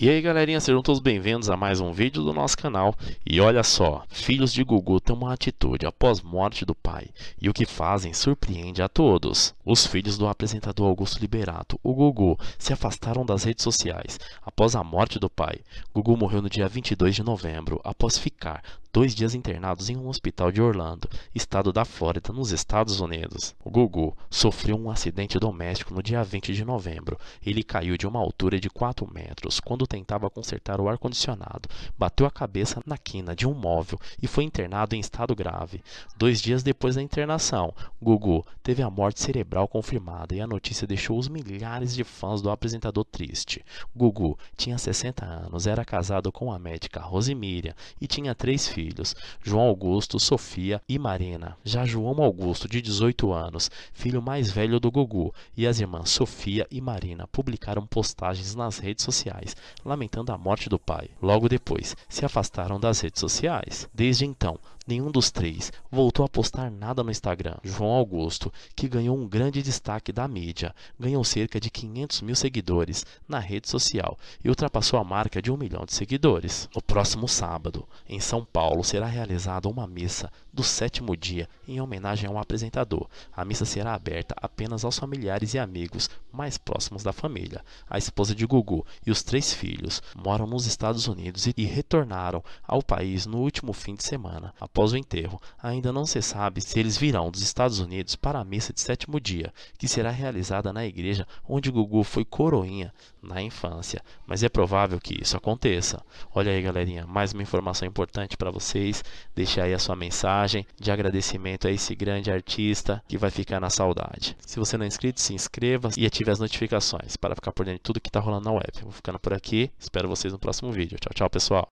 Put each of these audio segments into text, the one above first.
E aí galerinha, sejam todos bem-vindos a mais um vídeo do nosso canal. E olha só, filhos de Gugu têm uma atitude após morte do pai, e o que fazem surpreende a todos. Os filhos do apresentador Augusto Liberato, o Gugu, se afastaram das redes sociais após a morte do pai. Gugu morreu no dia 22 de novembro, após ficar dois dias internados em um hospital de Orlando, estado da Flórida, nos Estados Unidos. O Gugu sofreu um acidente doméstico no dia 20 de novembro. Ele caiu de uma altura de 4 metros quando tentava consertar o ar-condicionado, bateu a cabeça na quina de um móvel e foi internado em estado grave. Dois dias depois da internação, Gugu teve a morte cerebral confirmada e a notícia deixou os milhares de fãs do apresentador triste. Gugu tinha 60 anos, era casado com a médica Rosemíria e tinha três filhos filhos, João Augusto, Sofia e Marina. Já João Augusto, de 18 anos, filho mais velho do Gugu, e as irmãs Sofia e Marina publicaram postagens nas redes sociais, lamentando a morte do pai. Logo depois, se afastaram das redes sociais. Desde então, nenhum dos três voltou a postar nada no Instagram. João Augusto, que ganhou um grande destaque da mídia, ganhou cerca de 500 mil seguidores na rede social e ultrapassou a marca de um milhão de seguidores. No próximo sábado, em São Paulo, será realizada uma missa do sétimo dia em homenagem a um apresentador. A missa será aberta apenas aos familiares e amigos mais próximos da família. A esposa de Gugu e os três filhos moram nos Estados Unidos e retornaram ao país no último fim de semana após o enterro. Ainda não se sabe se eles virão dos Estados Unidos para a missa de sétimo dia, que será realizada na igreja onde Gugu foi coroinha na infância. Mas é provável que isso aconteça. Olha aí, galerinha, mais uma informação importante para vocês. Deixe aí a sua mensagem de agradecimento a esse grande artista que vai ficar na saudade. Se você não é inscrito, se inscreva e ative as notificações para ficar por dentro de tudo que está rolando na web. Vou ficando por aqui, espero vocês no próximo vídeo. Tchau, tchau, pessoal!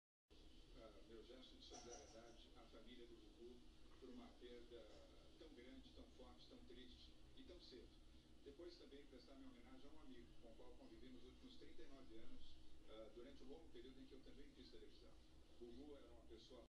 forte, tão triste e tão cedo. Depois também prestar minha homenagem a um amigo com o qual convivi nos últimos 39 anos, uh, durante o longo período em que eu também fiz televisão. O Lula era uma pessoa